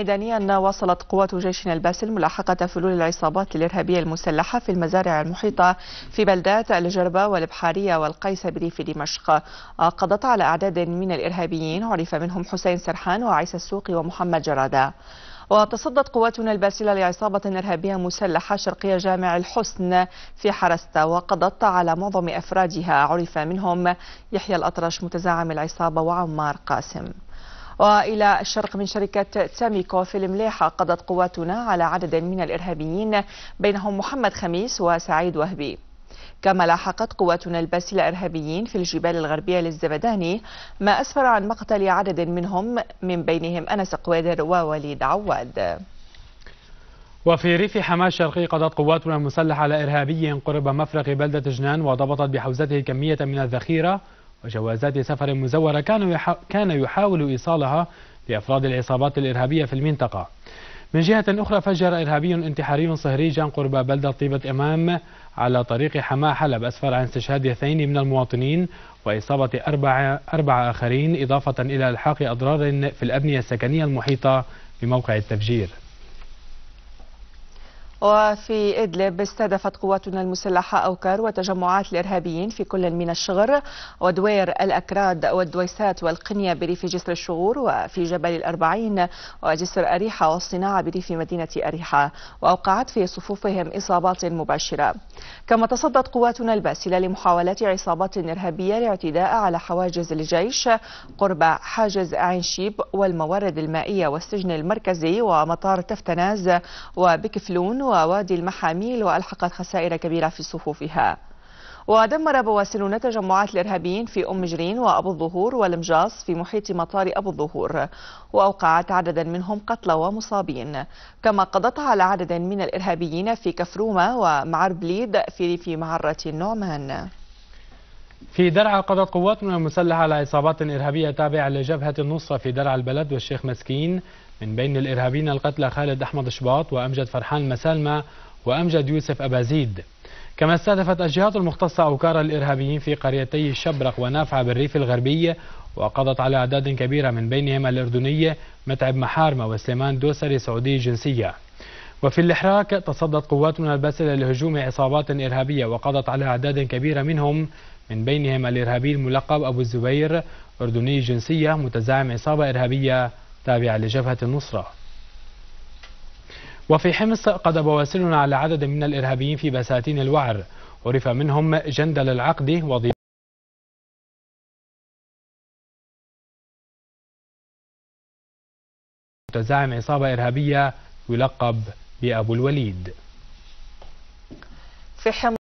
ميدانيا واصلت قوات جيشنا الباسل ملاحقة فلول العصابات الإرهابية المسلحة في المزارع المحيطة في بلدات الجربة والبحارية والقيس بريف دمشق قضت على أعداد من الإرهابيين عرف منهم حسين سرحان وعيسى السوقي ومحمد جرادة وتصدت قواتنا الباسلة لعصابة إرهابية مسلحة شرقية جامع الحسن في حرستة وقضت على معظم أفرادها عرف منهم يحيى الأطرش متزعم العصابة وعمار قاسم وإلى الشرق من شركة ساميكو في المليحة قضت قواتنا على عدد من الإرهابيين بينهم محمد خميس وسعيد وهبي كما لاحقت قواتنا الباسلة إرهابيين في الجبال الغربية للزبداني ما أسفر عن مقتل عدد منهم من بينهم أنس قوادر ووليد عواد وفي ريف حماة الشرقي قضت قواتنا المسلحة على إرهابي قرب مفرق بلدة جنان وضبطت بحوزته كمية من الذخيرة وجوازات سفر مزورة كان يحاول إيصالها لأفراد العصابات الإرهابية في المنطقة من جهة أخرى فجر إرهابي انتحاري صهريجا قرب بلدة طيبة إمام على طريق حماة حلب أسفر عن استشهاد اثنين من المواطنين وإصابة أربعة, أربع آخرين إضافة إلى إلحاق أضرار في الأبنية السكنية المحيطة بموقع التفجير وفي إدلب استهدفت قواتنا المسلحة أوكار وتجمعات الإرهابيين في كل من الشغر ودوير الأكراد والدويسات والقنية بريف جسر الشغور وفي جبل الأربعين وجسر أريحة والصناعة بريف مدينة أريحة وأوقعت في صفوفهم إصابات مباشرة كما تصدت قواتنا الباسلة لمحاولات عصابات إرهابية الاعتداء على حواجز الجيش قرب حاجز عين شيب والموارد المائية والسجن المركزي ومطار تفتناز وبكفلون ووادي المحاميل وألحقت خسائر كبيرة في صفوفها ودمر بواسلون تجمعات الإرهابيين في أم جرين وأبو الظهور والمجاص في محيط مطار أبو الظهور وأوقعت عددا منهم قتلى ومصابين كما قضت على عدد من الإرهابيين في كفرومة ومعربليد في ريف معرة النعمان في درعا قضت قواتنا المسلحة على عصابات إرهابية تابعة لجبهة النصرة في درعا البلد والشيخ مسكين من بين الإرهابيين القتلى خالد أحمد شباط وأمجد فرحان مسالمة وأمجد يوسف أبازيد كما استهدفت الجهات المختصة أوكار الإرهابيين في قريتي الشبرق ونافعة بالريف الغربي وقضت على أعداد كبيرة من بينهم الأردنية متعب محارمة وسليمان دوسري سعودي الجنسية وفي الإحراك تصدت قواتنا الباسلة لهجوم عصابات إرهابية وقضت على أعداد كبيرة منهم من بينهم الإرهابي الملقب أبو الزبير أردني الجنسية متزعم عصابة إرهابية تابعة لجبهة النصرة وفي حمص قد بواسلنا على عدد من الإرهابيين في بساتين الوعر عرف منهم جندل العقد وضياء متزعم عصابة إرهابية يلقب بأبو الوليد في حمص